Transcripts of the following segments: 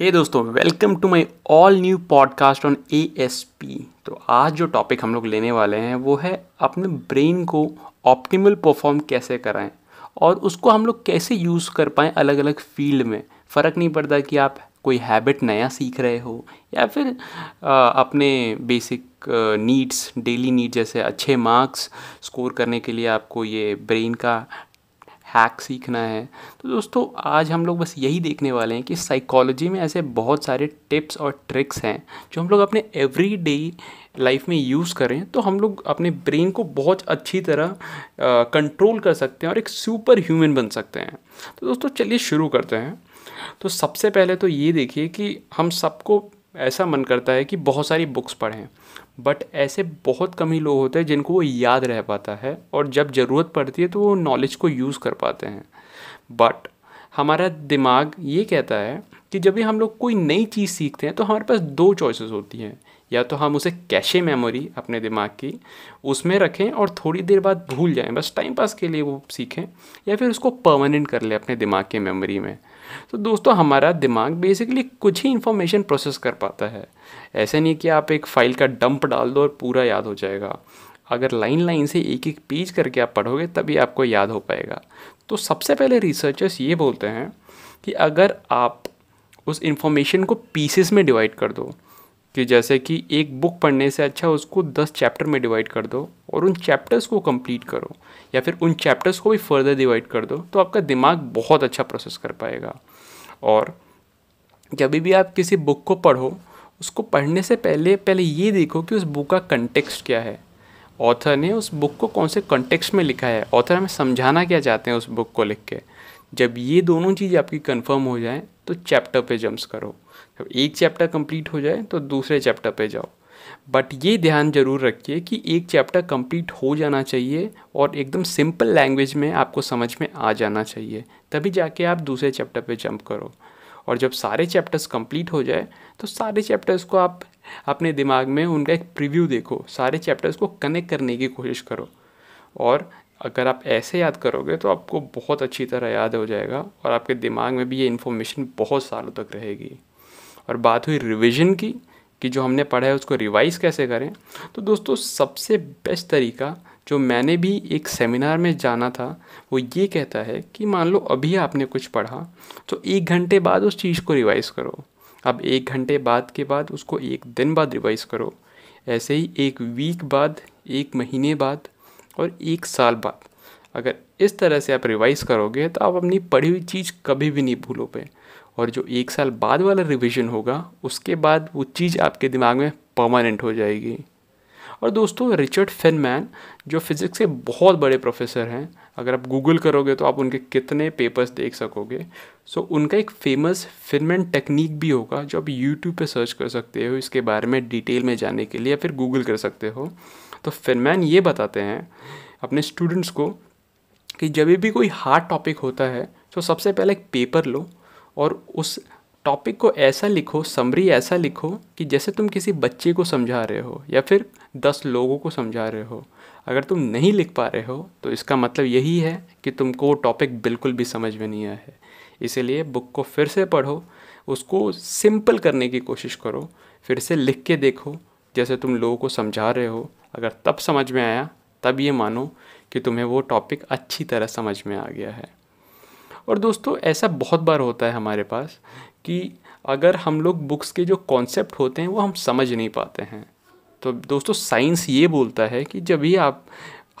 हे hey दोस्तों welcome to my all new podcast on ASP तो आज जो टॉपिक हम लोग लेने वाले हैं वो है अपने ब्रेन को ऑप्टिमल परफॉर्म कैसे कराएं और उसको हम लोग कैसे यूज़ कर पाएँ अलग अलग फील्ड में फ़र्क नहीं पड़ता कि आप कोई हैबिट नया सीख रहे हो या फिर आ, अपने बेसिक नीड्स डेली नीड जैसे अच्छे मार्क्स स्कोर करने के लिए आपको ये ब्रेन का हैक सीखना है तो दोस्तों आज हम लोग बस यही देखने वाले हैं कि साइकोलॉजी में ऐसे बहुत सारे टिप्स और ट्रिक्स हैं जो हम लोग अपने एवरी डे लाइफ में यूज़ करें तो हम लोग अपने ब्रेन को बहुत अच्छी तरह कंट्रोल कर सकते हैं और एक सुपर ह्यूमन बन सकते हैं तो दोस्तों चलिए शुरू करते हैं तो सबसे पहले तो ये देखिए कि हम सबको ऐसा मन करता है कि बहुत सारी बुक्स पढ़ें बट ऐसे बहुत कम ही लोग होते हैं जिनको वो याद रह पाता है और जब ज़रूरत पड़ती है तो वो नॉलेज को यूज़ कर पाते हैं बट हमारा दिमाग ये कहता है कि जब भी हम लोग कोई नई चीज़ सीखते हैं तो हमारे पास दो चॉइसेस होती हैं या तो हम उसे कैशे मेमोरी अपने दिमाग की उसमें रखें और थोड़ी देर बाद भूल जाएं बस टाइम पास के लिए वो सीखें या फिर उसको परमानेंट कर लें अपने दिमाग के मेमोरी में तो दोस्तों हमारा दिमाग बेसिकली कुछ ही इन्फॉर्मेशन प्रोसेस कर पाता है ऐसा नहीं कि आप एक फ़ाइल का डंप डाल दो और पूरा याद हो जाएगा अगर लाइन लाइन से एक एक पेज करके आप पढ़ोगे तभी आपको याद हो पाएगा तो सबसे पहले रिसर्चर्स ये बोलते हैं कि अगर आप उस इन्फॉर्मेशन को पीसेस में डिवाइड कर दो कि जैसे कि एक बुक पढ़ने से अच्छा उसको दस चैप्टर में डिवाइड कर दो और उन चैप्टर्स को कंप्लीट करो या फिर उन चैप्टर्स को भी फर्दर डिवाइड कर दो तो आपका दिमाग बहुत अच्छा प्रोसेस कर पाएगा और जब भी आप किसी बुक को पढ़ो उसको पढ़ने से पहले पहले ये देखो कि उस बुक का कंटेक्स्ट क्या है ऑथर ने उस बुक को कौन से कंटेक्स्ट में लिखा है ऑथर हमें समझाना क्या चाहते हैं उस बुक को लिख के जब ये दोनों चीज़ आपकी कंफर्म हो जाए तो चैप्टर पे जम्प्स करो जब एक चैप्टर कंप्लीट हो जाए तो दूसरे चैप्टर पे जाओ बट ये ध्यान जरूर रखिए कि एक चैप्टर कंप्लीट हो जाना चाहिए और एकदम सिंपल लैंग्वेज में आपको समझ में आ जाना चाहिए तभी जाके आप दूसरे चैप्टर पे जंप करो और जब सारे चैप्टर्स कंप्लीट हो जाए तो सारे चैप्टर्स को आप अपने दिमाग में उनका एक प्रीव्यू देखो सारे चैप्टर्स को कनेक्ट करने की कोशिश करो और अगर आप ऐसे याद करोगे तो आपको बहुत अच्छी तरह याद हो जाएगा और आपके दिमाग में भी ये इन्फॉर्मेशन बहुत सालों तक रहेगी और बात हुई रिविज़न की कि जो हमने पढ़ा है उसको रिवाइज़ कैसे करें तो दोस्तों सबसे बेस्ट तरीका जो मैंने भी एक सेमिनार में जाना था वो ये कहता है कि मान लो अभी आपने कुछ पढ़ा तो एक घंटे बाद उस चीज़ को रिवाइज़ करो अब एक घंटे बाद के बाद उसको एक दिन बाद रिवाइज़ करो ऐसे ही एक वीक बाद एक महीने बाद और एक साल बाद अगर इस तरह से आप रिवाइज़ करोगे तो आप अपनी पढ़ी हुई चीज़ कभी भी नहीं भूलोगे और जो एक साल बाद वाला रिविज़न होगा उसके बाद वो चीज़ आपके दिमाग में परमानेंट हो जाएगी और दोस्तों रिचर्ड फिनमैन जो फिज़िक्स के बहुत बड़े प्रोफेसर हैं अगर आप गूगल करोगे तो आप उनके कितने पेपर्स देख सकोगे सो so, उनका एक फेमस फिनमैन टेक्निक भी होगा जो आप यूट्यूब पर सर्च कर सकते हो इसके बारे में डिटेल में जाने के लिए या फिर गूगल कर सकते हो तो फिनमैन ये बताते हैं अपने स्टूडेंट्स को कि जब भी कोई हार्ड टॉपिक होता है तो सबसे पहले एक पेपर लो और उस टॉपिक को ऐसा लिखो समरी ऐसा लिखो कि जैसे तुम किसी बच्चे को समझा रहे हो या फिर दस लोगों को समझा रहे हो अगर तुम नहीं लिख पा रहे हो तो इसका मतलब यही है कि तुमको वो टॉपिक बिल्कुल भी समझ में नहीं आया है इसीलिए बुक को फिर से पढ़ो उसको सिंपल करने की कोशिश करो फिर से लिख के देखो जैसे तुम लोगों को समझा रहे हो अगर तब समझ में आया तब ये मानो कि तुम्हें वो टॉपिक अच्छी तरह समझ में आ गया है और दोस्तों ऐसा बहुत बार होता है हमारे पास कि अगर हम लोग बुक्स के जो कॉन्सेप्ट होते हैं वो हम समझ नहीं पाते हैं तो दोस्तों साइंस ये बोलता है कि जब ही आप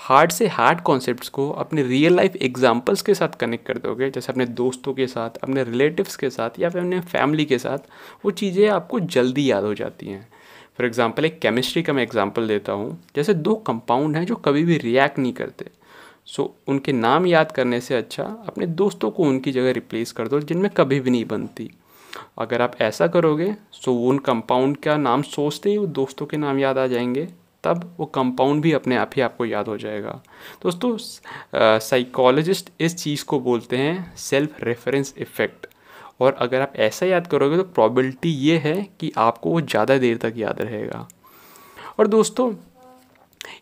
हार्ड से हार्ड कॉन्सेप्ट्स को अपने रियल लाइफ एग्जांपल्स के साथ कनेक्ट कर दोगे जैसे अपने दोस्तों के साथ अपने रिलेटिव्स के साथ या फिर अपने फैमिली के साथ वो चीज़ें आपको जल्दी याद हो जाती हैं फॉर एग्ज़ाम्पल एक केमिस्ट्री का मैं एग्ज़ाम्पल देता हूँ जैसे दो कंपाउंड हैं जो कभी भी रिएक्ट नहीं करते सो so, उनके नाम याद करने से अच्छा अपने दोस्तों को उनकी जगह रिप्लेस कर दो जिनमें कभी भी नहीं बनती अगर आप ऐसा करोगे सो so उन कंपाउंड का नाम सोचते ही वो दोस्तों के नाम याद आ जाएंगे तब वो कंपाउंड भी अपने आप ही आपको याद हो जाएगा दोस्तों साइकोलॉजिस्ट इस चीज़ को बोलते हैं सेल्फ रेफरेंस इफ़ेक्ट और अगर आप ऐसा याद करोगे तो प्रॉबिलिटी ये है कि आपको वो ज़्यादा देर तक याद रहेगा और दोस्तों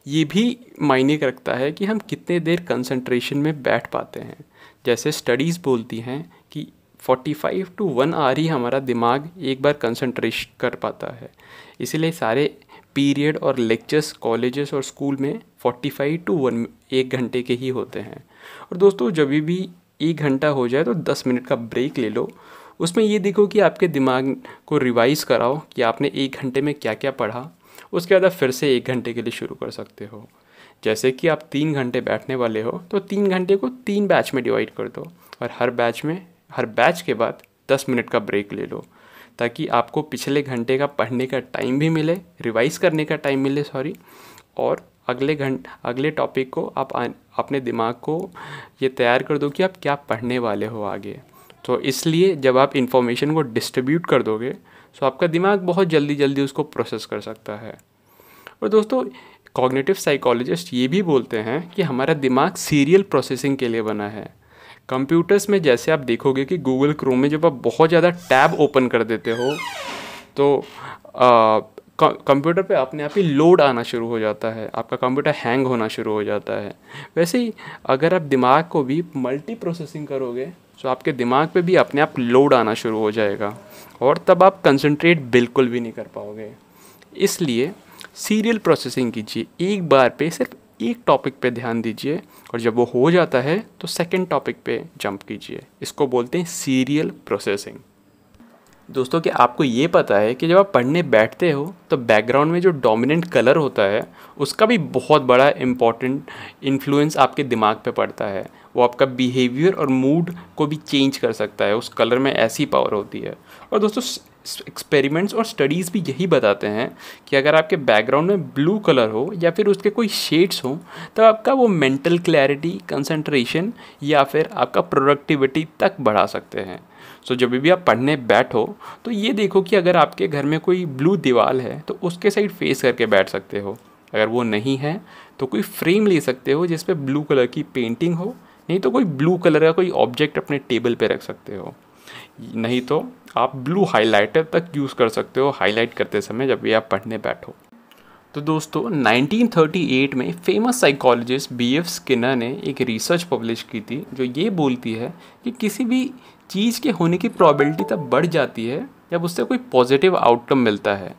ये भी मायने रखता है कि हम कितने देर कंसंट्रेशन में बैठ पाते हैं जैसे स्टडीज़ बोलती हैं कि 45 टू वन आवर ही हमारा दिमाग एक बार कंसंट्रेट कर पाता है इसलिए सारे पीरियड और लेक्चर्स कॉलेजेस और स्कूल में 45 टू वन एक घंटे के ही होते हैं और दोस्तों जब भी एक घंटा हो जाए तो दस मिनट का ब्रेक ले लो उसमें ये देखो कि आपके दिमाग को रिवाइज़ कराओ कि आपने एक घंटे में क्या क्या पढ़ा उसके बाद आप फिर से एक घंटे के लिए शुरू कर सकते हो जैसे कि आप तीन घंटे बैठने वाले हो तो तीन घंटे को तीन बैच में डिवाइड कर दो और हर बैच में हर बैच के बाद दस मिनट का ब्रेक ले लो ताकि आपको पिछले घंटे का पढ़ने का टाइम भी मिले रिवाइज़ करने का टाइम मिले सॉरी और अगले घंट अगले टॉपिक को आप आ, अपने दिमाग को ये तैयार कर दो कि आप क्या पढ़ने वाले हो आगे तो इसलिए जब आप इन्फॉर्मेशन को डिस्ट्रीब्यूट कर दोगे तो आपका दिमाग बहुत जल्दी जल्दी उसको प्रोसेस कर सकता है और दोस्तों कॉग्निटिव साइकोलॉजिस्ट ये भी बोलते हैं कि हमारा दिमाग सीरियल प्रोसेसिंग के लिए बना है कंप्यूटर्स में जैसे आप देखोगे कि गूगल क्रोम में जब आप बहुत ज़्यादा टैब ओपन कर देते हो तो कंप्यूटर पे अपने आप ही लोड आना शुरू हो जाता है आपका कंप्यूटर हैंग होना शुरू हो जाता है वैसे ही अगर आप दिमाग को भी मल्टी प्रोसेसिंग करोगे तो आपके दिमाग पे भी अपने आप लोड आना शुरू हो जाएगा और तब आप कंसंट्रेट बिल्कुल भी नहीं कर पाओगे इसलिए सीरियल प्रोसेसिंग कीजिए एक बार पे सिर्फ एक टॉपिक पे ध्यान दीजिए और जब वो हो जाता है तो सेकंड टॉपिक पे जंप कीजिए इसको बोलते हैं सीरियल प्रोसेसिंग दोस्तों कि आपको ये पता है कि जब आप पढ़ने बैठते हो तो बैकग्राउंड में जो डोमिनेंट कलर होता है उसका भी बहुत बड़ा इम्पॉर्टेंट इन्फ्लुएंस आपके दिमाग पे पड़ता है वो आपका बिहेवियर और मूड को भी चेंज कर सकता है उस कलर में ऐसी पावर होती है और दोस्तों एक्सपेरिमेंट्स और स्टडीज़ भी यही बताते हैं कि अगर आपके बैकग्राउंड में ब्लू कलर हो या फिर उसके कोई शेड्स हों तो आपका वो मेंटल क्लैरिटी कंसंट्रेशन या फिर आपका प्रोडक्टिविटी तक बढ़ा सकते हैं सो जब भी आप पढ़ने बैठो तो ये देखो कि अगर आपके घर में कोई ब्लू दीवार है तो उसके साइड फेस करके बैठ सकते हो अगर वो नहीं है तो कोई फ्रेम ले सकते हो जिस पे ब्लू कलर की पेंटिंग हो नहीं तो कोई ब्लू कलर का कोई ऑब्जेक्ट अपने टेबल पे रख सकते हो नहीं तो आप ब्लू हाइलाइटर तक यूज़ कर सकते हो हाईलाइट करते समय जब भी आप पढ़ने बैठो तो दोस्तों 1938 में famous psychologist B F Skinner ने एक रिसर्च पब्लिश की थी जो ये बोलती है कि किसी भी चीज़ के होने की प्रॉबिलिटी तब बढ़ जाती है जब उससे कोई पॉजिटिव आउटकम मिलता है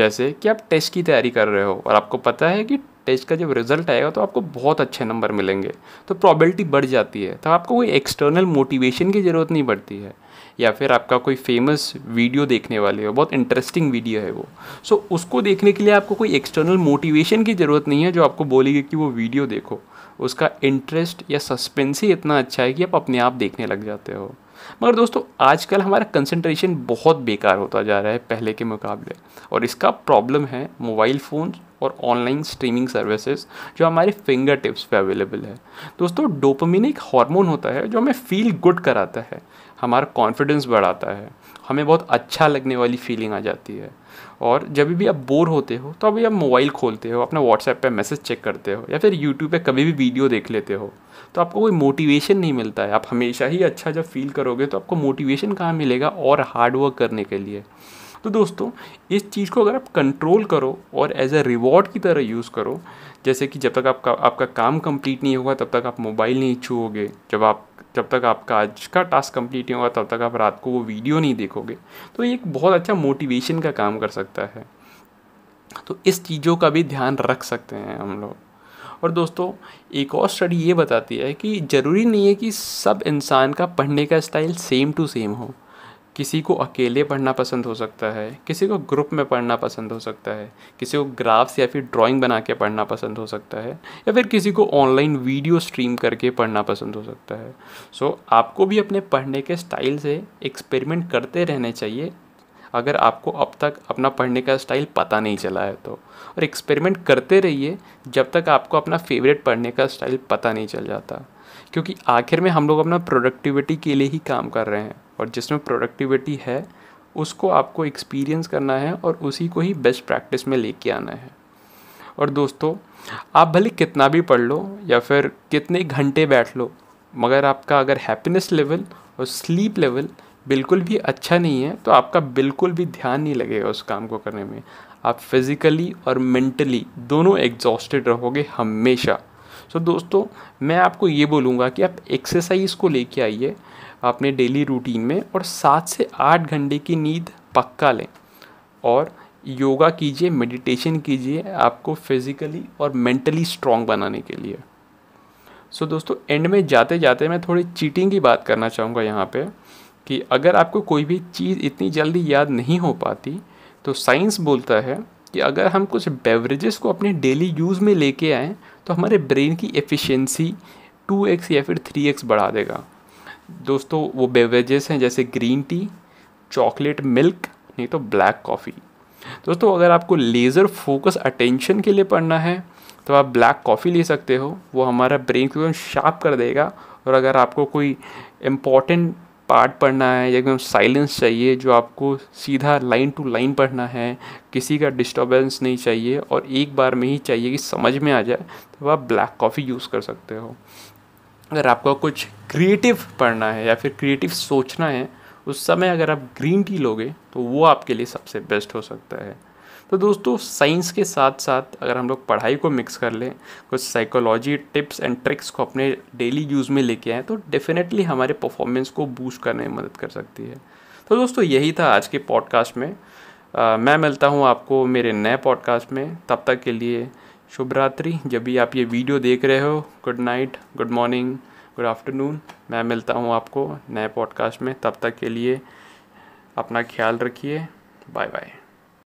जैसे कि आप टेस्ट की तैयारी कर रहे हो और आपको पता है कि टेस्ट का जब रिजल्ट आएगा तो आपको बहुत अच्छे नंबर मिलेंगे तो प्रॉबिलिटी बढ़ जाती है तो आपको कोई एक्सटर्नल मोटिवेशन की ज़रूरत नहीं पड़ती है या फिर आपका कोई फेमस वीडियो देखने वाले हो बहुत इंटरेस्टिंग वीडियो है वो सो so, उसको देखने के लिए आपको कोई एक्सटर्नल मोटिवेशन की ज़रूरत नहीं है जो आपको बोलेगी कि वो वीडियो देखो उसका इंटरेस्ट या सस्पेंस ही इतना अच्छा है कि आप अपने आप देखने लग जाते हो मगर दोस्तों आजकल हमारा कंसंट्रेशन बहुत बेकार होता जा रहा है पहले के मुकाबले और इसका प्रॉब्लम है मोबाइल फ़ोन और ऑनलाइन स्ट्रीमिंग सर्विसेज जो हमारे फिंगर टिप्स पे अवेलेबल है दोस्तों डोपमिन एक हार्मोन होता है जो हमें फील गुड कराता है हमारा कॉन्फिडेंस बढ़ाता है हमें बहुत अच्छा लगने वाली फीलिंग आ जाती है और जब भी आप बोर होते हो तो अभी आप मोबाइल खोलते हो अपना व्हाट्सएप पे मैसेज चेक करते हो या फिर यूट्यूब पे कभी भी वीडियो देख लेते हो तो आपको कोई मोटिवेशन नहीं मिलता है आप हमेशा ही अच्छा जब फील करोगे तो आपको मोटिवेशन कहाँ मिलेगा और हार्ड वर्क करने के लिए तो दोस्तों इस चीज़ को अगर आप कंट्रोल करो और एज अ रिवॉर्ड की तरह यूज़ करो जैसे कि जब तक आपका आपका काम कंप्लीट नहीं होगा तब तक आप मोबाइल नहीं छूओगे जब आप जब तक आपका आज का टास्क कंप्लीट नहीं होगा तब तक आप रात को वो वीडियो नहीं देखोगे तो ये एक बहुत अच्छा मोटिवेशन का काम कर सकता है तो इस चीज़ों का भी ध्यान रख सकते हैं हम लोग और दोस्तों एक और स्टडी ये बताती है कि ज़रूरी नहीं है कि सब इंसान का पढ़ने का स्टाइल सेम टू सेम हो किसी को अकेले पढ़ना पसंद हो सकता है किसी को ग्रुप में पढ़ना पसंद हो सकता है किसी को ग्राफ्स या फिर ड्राइंग बना के पढ़ना पसंद हो सकता है या फिर किसी को ऑनलाइन वीडियो स्ट्रीम करके पढ़ना पसंद हो सकता है सो so, आपको भी अपने पढ़ने के स्टाइल से एक्सपेरिमेंट करते रहने चाहिए अगर आपको अब तक अपना पढ़ने का स्टाइल पता नहीं चला है तो और एक्सपेरिमेंट करते रहिए जब तक आपको अपना फेवरेट पढ़ने का स्टाइल पता नहीं चल जाता क्योंकि आखिर में हम लोग अपना प्रोडक्टिविटी के लिए ही काम कर रहे हैं और जिसमें प्रोडक्टिविटी है उसको आपको एक्सपीरियंस करना है और उसी को ही बेस्ट प्रैक्टिस में लेके आना है और दोस्तों आप भले कितना भी पढ़ लो या फिर कितने घंटे बैठ लो मगर आपका अगर हैप्पीनेस लेवल और स्लीप लेवल बिल्कुल भी अच्छा नहीं है तो आपका बिल्कुल भी ध्यान नहीं लगेगा उस काम को करने में आप फिज़िकली और मेंटली दोनों एग्जॉस्टेड रहोगे हमेशा सो so, दोस्तों मैं आपको ये बोलूँगा कि आप एक्सरसाइज को लेके आइए अपने डेली रूटीन में और सात से आठ घंटे की नींद पक्का लें और योगा कीजिए मेडिटेशन कीजिए आपको फिज़िकली और मेंटली स्ट्रॉन्ग बनाने के लिए सो so, दोस्तों एंड में जाते जाते मैं थोड़ी चीटिंग की बात करना चाहूँगा यहाँ पर कि अगर आपको कोई भी चीज़ इतनी जल्दी याद नहीं हो पाती तो साइंस बोलता है कि अगर हम कुछ बेवरेजेस को अपने डेली यूज़ में लेके आएँ तो हमारे ब्रेन की एफिशिएंसी 2x या फिर 3x बढ़ा देगा दोस्तों वो बेवरेजेस हैं जैसे ग्रीन टी चॉकलेट मिल्क नहीं तो ब्लैक कॉफ़ी दोस्तों अगर आपको लेज़र फोकस अटेंशन के लिए पढ़ना है तो आप ब्लैक कॉफ़ी ले सकते हो वो हमारा ब्रेन को शार्प कर देगा और अगर आपको कोई इम्पॉर्टेंट पार्ट पढ़ना है एकदम साइलेंस चाहिए जो आपको सीधा लाइन टू लाइन पढ़ना है किसी का डिस्टर्बेंस नहीं चाहिए और एक बार में ही चाहिए कि समझ में आ जाए तो आप ब्लैक कॉफ़ी यूज़ कर सकते हो अगर आपको कुछ क्रिएटिव पढ़ना है या फिर क्रिएटिव सोचना है उस समय अगर आप ग्रीन टी लोगे तो वो आपके लिए सबसे बेस्ट हो सकता है तो दोस्तों साइंस के साथ साथ अगर हम लोग पढ़ाई को मिक्स कर लें कुछ साइकोलॉजी टिप्स एंड ट्रिक्स को अपने डेली यूज़ में लेके आएँ तो डेफिनेटली हमारे परफॉर्मेंस को बूस्ट करने में मदद कर सकती है तो दोस्तों यही था आज के पॉडकास्ट में आ, मैं मिलता हूँ आपको मेरे नए पॉडकास्ट में तब तक के लिए शुभ रात्रि जब भी आप ये वीडियो देख रहे हो good night good morning good afternoon मैं मिलता हूँ आपको नए पॉडकास्ट में तब तक के लिए अपना ख्याल रखिए बाय बाय